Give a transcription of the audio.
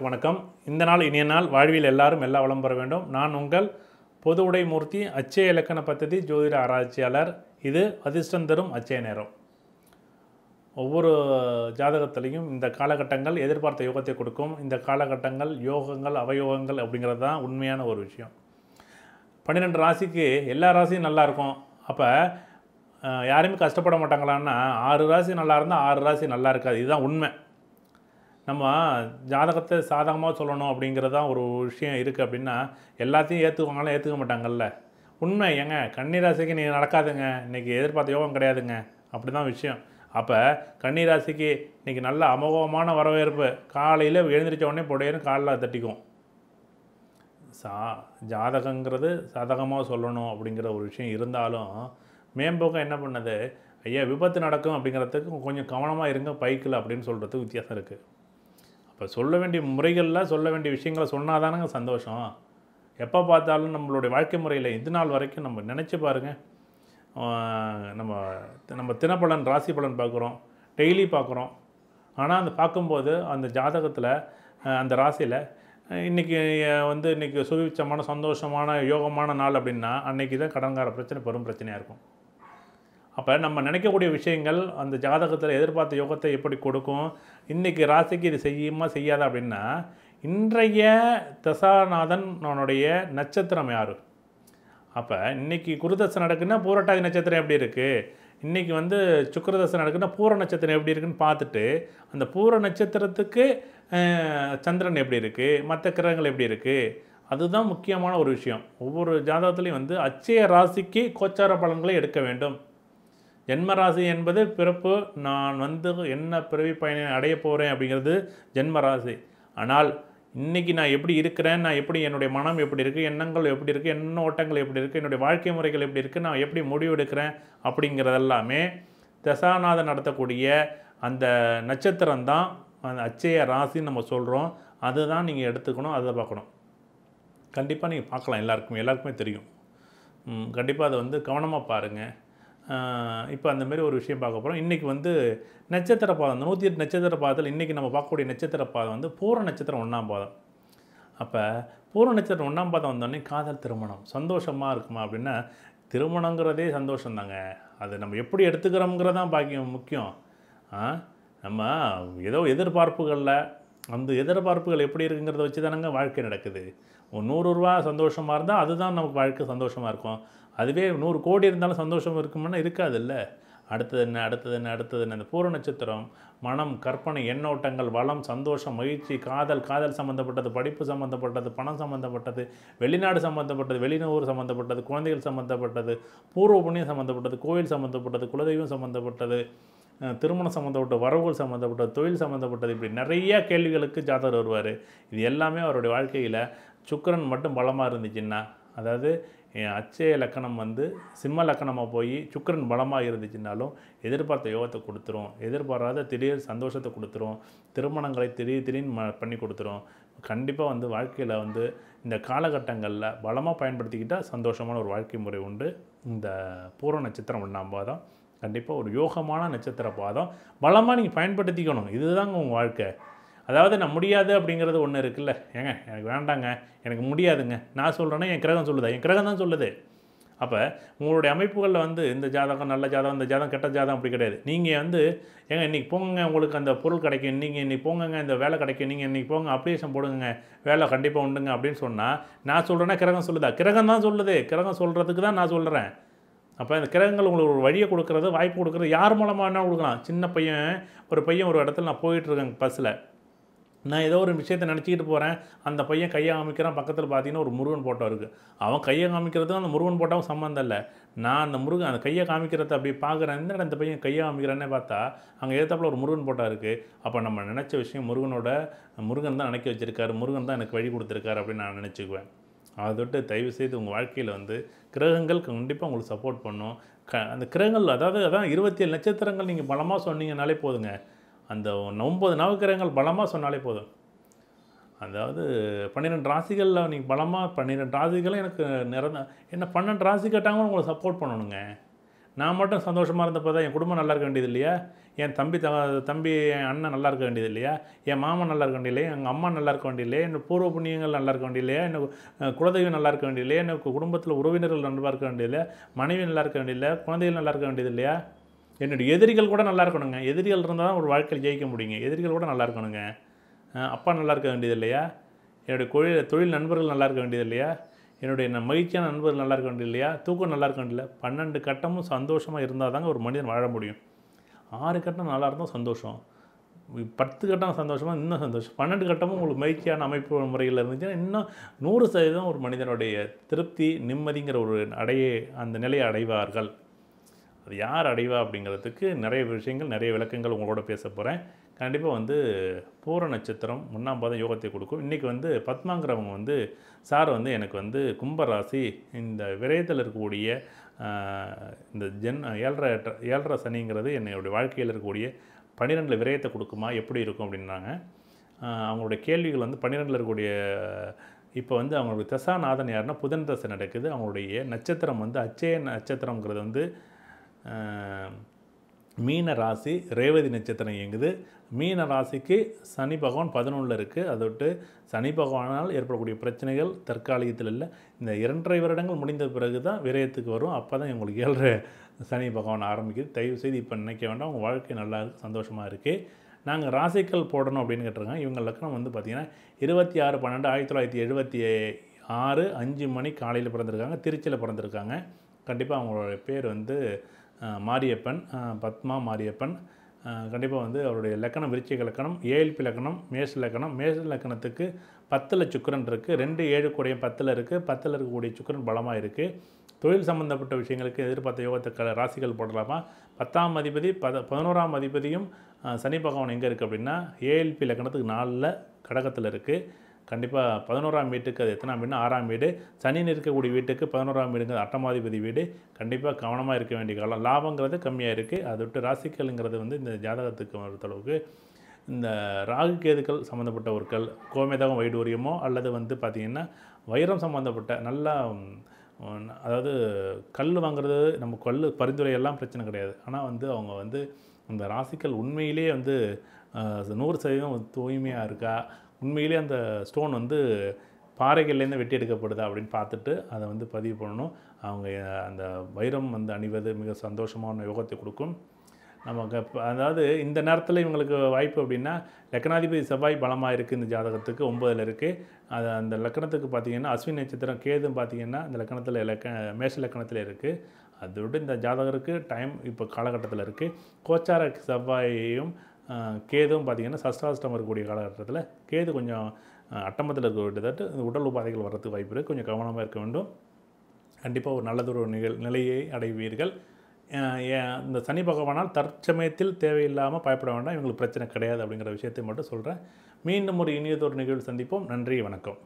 எல்லாருக்கும் வணக்கம் இந்த நாள் இனிய நாள் வாழ்வில் எல்லாரும் எல்லா வளம் பெற வேண்டும் நான் உங்கள் பொது உடைமூர்த்தி அச்சய இலக்கண பத்ததி ஜோதிட ஆராய்ச்சியாளர் இது அதிர்ஷ்டம் தரும் அச்சய நேரம் ஒவ்வொரு ஜாதகத்திலையும் இந்த காலகட்டங்கள் எதிர்பார்த்த யோகத்தை கொடுக்கும் இந்த காலகட்டங்கள் யோகங்கள் அவயோகங்கள் அப்படிங்கிறது தான் உண்மையான ஒரு விஷயம் பன்னிரெண்டு ராசிக்கு எல்லா ராசியும் நல்லாயிருக்கும் அப்போ யாருமே கஷ்டப்பட மாட்டாங்களான்னா ஆறு ராசி நல்லா இருந்தால் ஆறு ராசி நல்லா இருக்காது இதுதான் உண்மை நம்ம ஜாதகத்தை சாதகமாக சொல்லணும் அப்படிங்கிறது தான் ஒரு விஷயம் இருக்குது அப்படின்னா எல்லாத்தையும் ஏற்றுக்குவாங்களா ஏற்றுக்க மாட்டாங்கல்ல உண்மை ஏங்க கன்னிராசிக்கு நீங்கள் நடக்காதுங்க இன்றைக்கி எதிர்பார்த்த யோகம் கிடையாதுங்க அப்படி தான் விஷயம் அப்போ கன்னிராசிக்கு இன்றைக்கி நல்ல அமோகமான வரவேற்பு காலையில் எழுந்திரிச்ச உடனே புடையரும் காலில் தட்டிக்கும் சா ஜாதகங்கிறது சாதகமாக சொல்லணும் அப்படிங்கிற ஒரு விஷயம் இருந்தாலும் மேம்போக்கம் என்ன பண்ணுது ஐயா விபத்து நடக்கும் அப்படிங்கிறதுக்கு கொஞ்சம் கவனமாக இருங்க பைக்கில் அப்படின்னு சொல்கிறதுக்கு வித்தியாசம் இருக்குது இப்போ சொல்ல வேண்டிய முறைகளில் சொல்ல வேண்டிய விஷயங்களை சொன்னால் தானேங்க சந்தோஷம் எப்போ பார்த்தாலும் நம்மளுடைய வாழ்க்கை முறையில் இது நாள் வரைக்கும் நம்ம நினச்சி பாருங்கள் நம்ம நம்ம தினப்பலன் ராசி பலன் பார்க்குறோம் டெய்லி பார்க்குறோம் ஆனால் அந்த பார்க்கும்போது அந்த ஜாதகத்தில் அந்த ராசியில் இன்றைக்கி வந்து இன்றைக்கி சுவிச்சமான சந்தோஷமான யோகமான நாள் அப்படின்னா அன்றைக்கி தான் கடன்கார பிரச்சனை பெரும் பிரச்சனையாக இருக்கும் அப்போ நம்ம நினைக்கக்கூடிய விஷயங்கள் அந்த ஜாதகத்தில் எதிர்பார்த்த யோகத்தை எப்படி கொடுக்கும் இன்றைக்கி ராசிக்கு இது செய்யுமா செய்யாதா அப்படின்னா இன்றைய தசாநாதன் அவனுடைய நட்சத்திரம் யார் அப்போ இன்றைக்கி குருதசை நடக்குன்னா பூரட்டாதி நட்சத்திரம் எப்படி இருக்குது இன்றைக்கி வந்து சுக்கரதசை நடக்குன்னா பூர நட்சத்திரம் எப்படி இருக்குன்னு பார்த்துட்டு அந்த பூர நட்சத்திரத்துக்கு சந்திரன் எப்படி இருக்குது மற்ற கிரகங்கள் எப்படி இருக்குது அதுதான் முக்கியமான ஒரு விஷயம் ஒவ்வொரு ஜாதகத்துலேயும் வந்து அச்சய ராசிக்கு கோச்சார பலன்களை எடுக்க வேண்டும் ஜென்மராசி என்பது பிறப்பு நான் வந்து என்ன பிறவி பயனை அடைய போகிறேன் அப்படிங்கிறது ஜென்மராசி ஆனால் இன்றைக்கி நான் எப்படி இருக்கிறேன் நான் எப்படி என்னுடைய மனம் எப்படி இருக்குது எண்ணங்கள் எப்படி இருக்குது என்ன ஓட்டங்கள் எப்படி இருக்குது என்னுடைய வாழ்க்கை முறைகள் எப்படி இருக்குது நான் எப்படி முடிவு எடுக்கிறேன் அப்படிங்கிறதெல்லாமே தசாநாதன் நடத்தக்கூடிய அந்த நட்சத்திரம் தான் அந்த அச்சய ராசின்னு நம்ம சொல்கிறோம் அதுதான் நீங்கள் எடுத்துக்கணும் அதை பார்க்கணும் கண்டிப்பாக நீங்கள் பார்க்கலாம் எல்லாருக்குமே எல்லாருக்குமே தெரியும் கண்டிப்பாக அதை வந்து கவனமாக பாருங்கள் இப்போ அந்தமாரி ஒரு விஷயம் பார்க்க போகிறோம் இன்றைக்கி வந்து நட்சத்திர பாதம் அந்த நூற்றி எட்டு நட்சத்திர பாதத்தில் இன்றைக்கி நம்ம பார்க்கக்கூடிய நட்சத்திர பாதம் வந்து பூர நட்சத்திரம் ஒன்றாம் பாதம் அப்போ பூர்வ நட்சத்திரம் ஒன்றாம் பாதம் வந்தோடனே காதல் திருமணம் சந்தோஷமாக இருக்குமா அப்படின்னா திருமணங்கிறதே சந்தோஷம் தாங்க அது நம்ம எப்படி எடுத்துக்கிறோங்கிறது தான் பாக்கியம் முக்கியம் நம்ம ஏதோ எதிர்பார்ப்புகளில் அந்த எதிர்பார்ப்புகள் எப்படி இருக்குங்கிறத வச்சு தானங்க வாழ்க்கை நடக்குது ஒரு நூறுரூவா சந்தோஷமாக இருந்தால் அதுதான் நமக்கு வாழ்க்கை சந்தோஷமாக இருக்கும் அதுவே நூறு கோடி இருந்தாலும் சந்தோஷம் இருக்குமுன்னா இருக்காதுல்ல அடுத்தது என்ன அடுத்தது என்ன அடுத்தது என்ன பூர நட்சத்திரம் மனம் கற்பனை எண்ணோட்டங்கள் வளம் சந்தோஷம் மகிழ்ச்சி காதல் காதல் சம்மந்தப்பட்டது படிப்பு சம்மந்தப்பட்டது பணம் சம்மந்தப்பட்டது வெளிநாடு சம்மந்தப்பட்டது வெளிநூறு சம்மந்தப்பட்டது குழந்தைகள் சம்மந்தப்பட்டது பூர்வ புண்ணியம் சம்மந்தப்பட்டது கோயில் சம்மந்தப்பட்டது குலதெய்வம் சம்மந்தப்பட்டது திருமணம் சம்மந்தப்பட்ட வரவுகள் சம்மந்தப்பட்டது தொழில் சம்மந்தப்பட்டது இப்படி நிறைய கேள்விகளுக்கு ஜாதகர் வருவார் இது எல்லாமே அவருடைய வாழ்க்கையில் சுக்கரன் மட்டும் பலமாக இருந்துச்சுன்னா அதாவது என் அச்சய லக்கணம் வந்து சிம்ம லக்கணமாக போய் சுக்கரன் பலமாக இருந்துச்சுனாலும் எதிர்பார்த்த யோகத்தை கொடுத்துரும் எதிர்பாராத திடீர் சந்தோஷத்தை கொடுத்துரும் திருமணங்களை திடீர் திடீர்னு ம பண்ணி கொடுத்துரும் கண்டிப்பாக வந்து வாழ்க்கையில் வந்து இந்த காலகட்டங்களில் பலமாக பயன்படுத்திக்கிட்டால் சந்தோஷமான ஒரு வாழ்க்கை முறை உண்டு இந்த பூர்வ நட்சத்திரம் ஒன்றாம் பாதம் கண்டிப்பாக ஒரு யோகமான நட்சத்திர பாதம் பலமாக நீங்கள் பயன்படுத்திக்கணும் இதுதாங்க உங்கள் வாழ்க்கை அதாவது நான் முடியாது அப்படிங்கிறது ஒன்று இருக்குல்ல ஏங்க எனக்கு வேண்டாங்க எனக்கு முடியாதுங்க நான் சொல்கிறேன்னா என் கிரகம் சொல்லுதா என் கிரகம் தான் சொல்லுது அப்போ உங்களுடைய அமைப்புகளில் வந்து இந்த ஜாதகம் நல்ல ஜாதகம் இந்த ஜாதகம் கெட்ட ஜாதகம் அப்படி கிடையாது நீங்கள் வந்து ஏங்க இன்றைக்கி போங்க உங்களுக்கு அந்த பொருள் கிடைக்கும் நீங்கள் இன்றைக்கி போங்கங்க இந்த வேலை கிடைக்கும் நீங்கள் இன்றைக்கி போங்க அப்ளிகேஷன் போடுங்க வேலை கண்டிப்பாக உண்டுங்க அப்படின்னு சொன்னால் நான் சொல்கிறேன்னா கிரகம் சொல்லுதா கிரகம் தான் சொல்லுது கிரகம் சொல்கிறதுக்கு தான் நான் சொல்கிறேன் அப்போ இந்த கிரகங்கள் உங்களுக்கு ஒரு வழியை கொடுக்குறது வாய்ப்பு கொடுக்குறது யார் மூலமாக என்ன கொடுக்கலாம் சின்ன பையன் ஒரு பையன் ஒரு இடத்துல நான் போயிட்டுருக்கேன் பஸ்ஸில் நான் ஏதோ ஒரு விஷயத்தை நினச்சிக்கிட்டு போகிறேன் அந்த பையன் கையை காமிக்கிறான் பக்கத்தில் பார்த்தீங்கன்னா ஒரு முருகன் போட்டோ இருக்குது அவன் கையை காமிக்கிறதும் அந்த முருகன் போட்டாவும் சம்மந்தம் இல்லை நான் அந்த முருகன் அந்த கையை காமிக்கிறத அப்படி பார்க்குறேன் இந்த அந்த பையன் கையை காமிக்கிறானே பார்த்தா அங்கே ஏற்றாப்புல ஒரு முருகன் போட்டா இருக்குது அப்போ நம்ம நினச்ச விஷயம் முருகனோட முருகன் தான் நினைக்க வச்சுருக்காரு முருகன் தான் எனக்கு வழி கொடுத்துருக்காரு அப்படின்னு நான் நினச்சிக்குவேன் அதை தொட்டு தயவு செய்து உங்கள் வாழ்க்கையில் வந்து கிரகங்கள் கண்டிப்பாக உங்களுக்கு சப்போர்ட் பண்ணும் க அந்த கிரகங்கள் அதாவது அதான் இருபத்தி ஏழு நட்சத்திரங்கள் நீங்கள் பலமாக சொன்னீங்கனாலே போதுங்க அந்த ஒன்பது நவக்கிரகங்கள் பலமாக சொன்னாலே போதும் அதாவது பன்னிரெண்டு ராசிகளில் நீங்கள் பலமாக பன்னிரெண்டு ராசிகளும் எனக்கு நிறந்த என்ன பன்னெண்டு ராசி கேட்டாங்களும் உங்களை சப்போர்ட் பண்ணணுங்க நான் மட்டும் சந்தோஷமாக இருந்தப்போ தான் என் குடும்பம் நல்லா இருக்க வேண்டியது இல்லையா என் தம்பி த தம்பி என் அண்ணன் நல்லா இருக்க வேண்டியது இல்லையா என் மாமன் நல்லா இருக்க வேண்டிய இல்லையா எங்கள் அம்மா நல்லா இருக்க வேண்டிய இல்லையா என்னோடய பூர்வ புண்ணியங்கள் நல்லா இருக்க வேண்டிய இல்லையா எனக்கு குலதெய்வம் நல்லா இருக்க வேண்டிய இல்லையா எனக்கு குடும்பத்தில் உறவினர்கள் நல்லா இருக்க வேண்டியது இல்லையா மனைவி நல்லா இருக்க வேண்டியது இல்லையா குழந்தைகள் நல்லா இருக்க வேண்டியது இல்லையா என்னுடைய எதிரிகள் கூட நல்லா இருக்கணுங்க எதிரிகள் இருந்தால் தான் ஒரு வாழ்க்கையில் ஜெயிக்க முடியுங்க எதிரிகள் கூட நல்லா இருக்கணுங்க அப்பா நல்லா இருக்க வேண்டியது இல்லையா என்னுடைய தொழில் தொழில் நண்பர்கள் நல்லா இருக்க வேண்டியது இல்லையா என்னுடைய மகிழ்ச்சியான நண்பர்கள் நல்லா இருக்க வேண்டியது இல்லையா தூக்கம் நல்லா இருக்க வேண்டியதில்லை பன்னெண்டு கட்டமும் சந்தோஷமாக இருந்தால் தாங்க ஒரு மனிதன் வாழ முடியும் ஆறு கட்டம் நல்லா இருந்தால் சந்தோஷம் பத்து கட்டம் சந்தோஷமாக இன்னும் சந்தோஷம் பன்னெண்டு கட்டமும் உங்களுக்கு மகிழ்ச்சியான அமைப்பு முறையில் இருந்துச்சுன்னா இன்னும் நூறு சதவீதம் ஒரு மனிதனுடைய திருப்தி நிம்மதிங்கிற ஒரு அடைய அந்த நிலையை அடைவார்கள் அது யார் அடைவா அப்படிங்கிறதுக்கு நிறைய விஷயங்கள் நிறைய விளக்கங்கள் உங்களோட பேச போகிறேன் கண்டிப்பாக வந்து பூர நட்சத்திரம் முன்னாம் பாதம் யோகத்தை கொடுக்கும் இன்றைக்கி வந்து பத்மாங்கிறவங்க வந்து சார் வந்து எனக்கு வந்து கும்பராசி இந்த விரயத்தில் இருக்கக்கூடிய இந்த ஜென் ஏழரை ஏழரை சனிங்கிறது என்னுடைய வாழ்க்கையில் இருக்கக்கூடிய பன்னிரெண்டில் விரயத்தை கொடுக்குமா எப்படி இருக்கும் அப்படின்னாங்க அவங்களுடைய கேள்விகள் வந்து பன்னிரெண்டில் இருக்கக்கூடிய இப்போ வந்து அவங்களுக்கு தசாநாதன் யாருன்னா புதன் தசை நடக்குது அவங்களுடைய நட்சத்திரம் வந்து அச்சய நட்சத்திரங்கிறது வந்து மீன ராசி ரேவதி நட்சத்திரம் இயங்குது மீன ராசிக்கு சனி பகவான் பதினொன்றில் இருக்குது அதை விட்டு சனி பகவானால் ஏற்படக்கூடிய பிரச்சனைகள் தற்காலிகத்தில் இல்லை இந்த இரண்டரை வருடங்கள் முடிந்த பிறகு தான் விரயத்துக்கு வரும் அப்போ தான் உங்களுக்கு ஏழரை சனி பகவான் ஆரம்பிக்குது தயவு செய்து இப்போ நினைக்க வேண்டாம் உங்கள் வாழ்க்கை நல்லா சந்தோஷமாக இருக்குது நாங்கள் ராசிக்கல் போடணும் அப்படின்னு கேட்டிருக்காங்க இவங்க லக்னம் வந்து பார்த்திங்கன்னா இருபத்தி ஆறு பன்னெண்டு ஆயிரத்தி தொள்ளாயிரத்தி எழுபத்தி ஆறு அஞ்சு மணி காலையில் பிறந்திருக்காங்க திருச்சியில் பிறந்திருக்காங்க கண்டிப்பாக அவங்களோட பேர் வந்து மாரியப்பன் பத்மா மாரியப்பன் கண்டிப்பாக வந்து அவருடைய லக்கணம் விருச்சிக லக்கணம் ஏஎல்பி லக்கணம் மேசு லக்கணம் மேசு லக்கணத்துக்கு பத்தில் சுக்கரன் இருக்குது ரெண்டு ஏழு கூடிய பத்தில் இருக்குது பத்தில் இருக்கக்கூடிய சுக்கரன் பலமாக இருக்குது தொழில் சம்மந்தப்பட்ட விஷயங்களுக்கு எதிர்பார்த்த யோகத்தை க ராசிகள் போடலாமா பத்தாம் அதிபதி பத பதினோராம் அதிபதியும் சனி பகவான் எங்கே இருக்குது அப்படின்னா ஏஎல்பி லக்கணத்துக்கு நாலில் கடகத்தில் இருக்குது கண்டிப்பாக பதினோராம் வீட்டுக்கு அது எத்தனாம் வீடு ஆறாம் வீடு சனின்னு இருக்கக்கூடிய வீட்டுக்கு பதினோராம் வீடுங்கிறது அட்டமாதிபதி வீடு கண்டிப்பாக கவனமாக இருக்க வேண்டிய காலம் லாபங்கிறது கம்மியாக இருக்குது அதை விட்டு ராசிக்கல்ங்கிறது வந்து இந்த ஜாதகத்துக்கு பொறுத்தளவுக்கு இந்த ராகு கேதுக்கள் சம்மந்தப்பட்ட ஒரு கல் கோமேதகம் வைடூரியமோ அல்லது வந்து பார்த்திங்கன்னா வைரம் சம்மந்தப்பட்ட நல்லா அதாவது கல் வாங்குறது நம்ம கல் பரிந்துரை எல்லாம் பிரச்சனை கிடையாது ஆனால் வந்து அவங்க வந்து இந்த ராசிக்கல் உண்மையிலேயே வந்து நூறு சதவீதம் தூய்மையாக இருக்கா உண்மையிலே அந்த ஸ்டோன் வந்து பாறைகள்லேருந்து வெட்டி எடுக்கப்படுதா அப்படின்னு பார்த்துட்டு அதை வந்து பதிவு பண்ணணும் அவங்க அந்த வைரம் வந்து அணிவது மிக சந்தோஷமான யோகத்தை கொடுக்கும் நமக்கு அதாவது இந்த நேரத்தில் இவங்களுக்கு வாய்ப்பு அப்படின்னா லக்னாதிபதி செவ்வாய் பலமாக இருக்குது இந்த ஜாதகத்துக்கு ஒம்பதில் இருக்குது அது அந்த லக்கணத்துக்கு பார்த்திங்கன்னா அஸ்வின் நட்சத்திரம் கேதுன்னு பார்த்திங்கன்னா இந்த லக்கணத்தில் லக்க மேஷ லக்கணத்தில் இருக்குது அதோடு இந்த ஜாதகருக்கு டைம் இப்போ காலகட்டத்தில் இருக்குது கோச்சார செவ்வாயையும் கேதும் பார்த்திங்கன்னா சஷ்டாஷ்டம் இருக்கக்கூடிய காலகட்டத்தில் கேது கொஞ்சம் அட்டமத்தில் இருக்க வேண்டியதாட்டு உடல் உபாதைகள் வரதுக்கு வாய்ப்பு இருக்குது கொஞ்சம் கவனமாக இருக்க வேண்டும் கண்டிப்பாக ஒரு நல்லதொரு நிகழ் நிலையை அடைவீர்கள் இந்த சனி பகவானால் தற்சமயத்தில் தேவையில்லாமல் பயப்பட வேண்டாம் இவங்களுக்கு பிரச்சனை கிடையாது அப்படிங்கிற விஷயத்தை மட்டும் சொல்கிறேன் மீண்டும் ஒரு இனியதொரு நிகழ்வு சந்திப்போம் நன்றி வணக்கம்